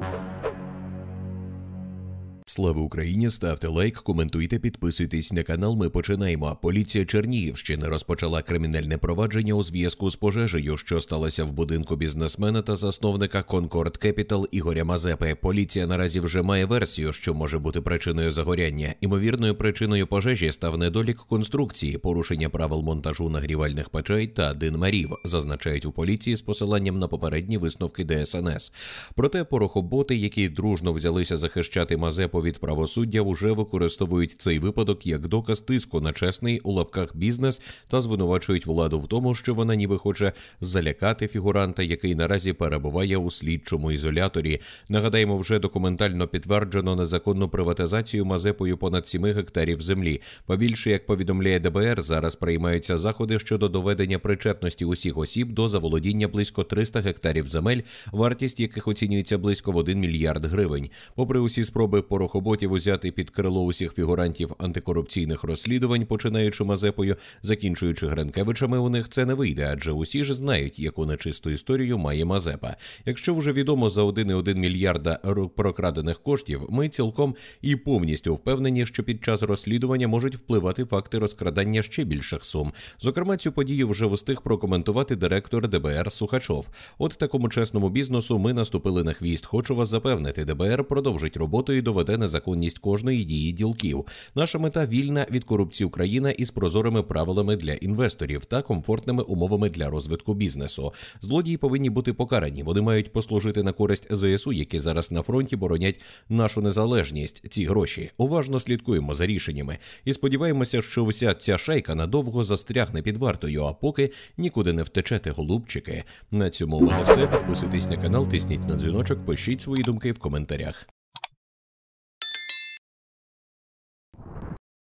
Thank you. Слава Україні! Ставте лайк, коментуйте, підписуйтесь на канал. Ми починаємо. Поліція Чернігівщини розпочала кримінальне провадження у зв'язку з пожежею, що сталося в будинку бізнесмена та засновника Concord Capital Ігоря Мазепи. Поліція наразі вже має версію, що може бути причиною загоряння. Імовірною причиною пожежі став недолік конструкції, порушення правил монтажу нагрівальних печей та динмарів, зазначають у поліції з посиланням на попередні висновки ДСНС. Проте порохоботи, які дружно взялися захищати Мазепу від правосуддя вже використовують цей випадок як доказ тиску на чесний у лапках бізнес та звинувачують владу в тому, що вона ніби хоче залякати фігуранта, який наразі перебуває у слідчому ізоляторі. Нагадаємо, вже документально підтверджено незаконну приватизацію Мазепою понад 7 гектарів землі. Побільше, як повідомляє ДБР, зараз приймаються заходи щодо доведення причетності усіх осіб до заволодіння близько 300 гектарів земель, вартість яких оцінюється близько в 1 мільярд гривень. Попри усі спроби пороху роботів узяти під крило усіх фігурантів антикорупційних розслідувань, починаючи Мазепою, закінчуючи Гренкевичами, у них це не вийде, адже усі ж знають, яку нечисту історію має Мазепа. Якщо вже відомо за 1,1 мільярда прокрадених коштів, ми цілком і повністю впевнені, що під час розслідування можуть впливати факти розкрадання ще більших сум. Зокрема, цю подію вже встиг прокоментувати директор ДБР Сухачов. От такому чесному бізнесу ми наступили на хвіст. Хочу вас запевнити, ДБР продовжить роботу і доведе незаконність кожної дії ділків. Наша мета вільна від корупції Україна із прозорими правилами для інвесторів та комфортними умовами для розвитку бізнесу. Злодії повинні бути покарані. Вони мають послужити на користь ЗСУ, які зараз на фронті боронять нашу незалежність. Ці гроші уважно слідкуємо за рішеннями і сподіваємося, що вся ця шайка надовго застрягне під вартою, а поки нікуди не втечете, голубчики. На цьому в мене все. Підписуйтесь на канал, тисніть на дзвіночок, пишіть свої думки в коментарях.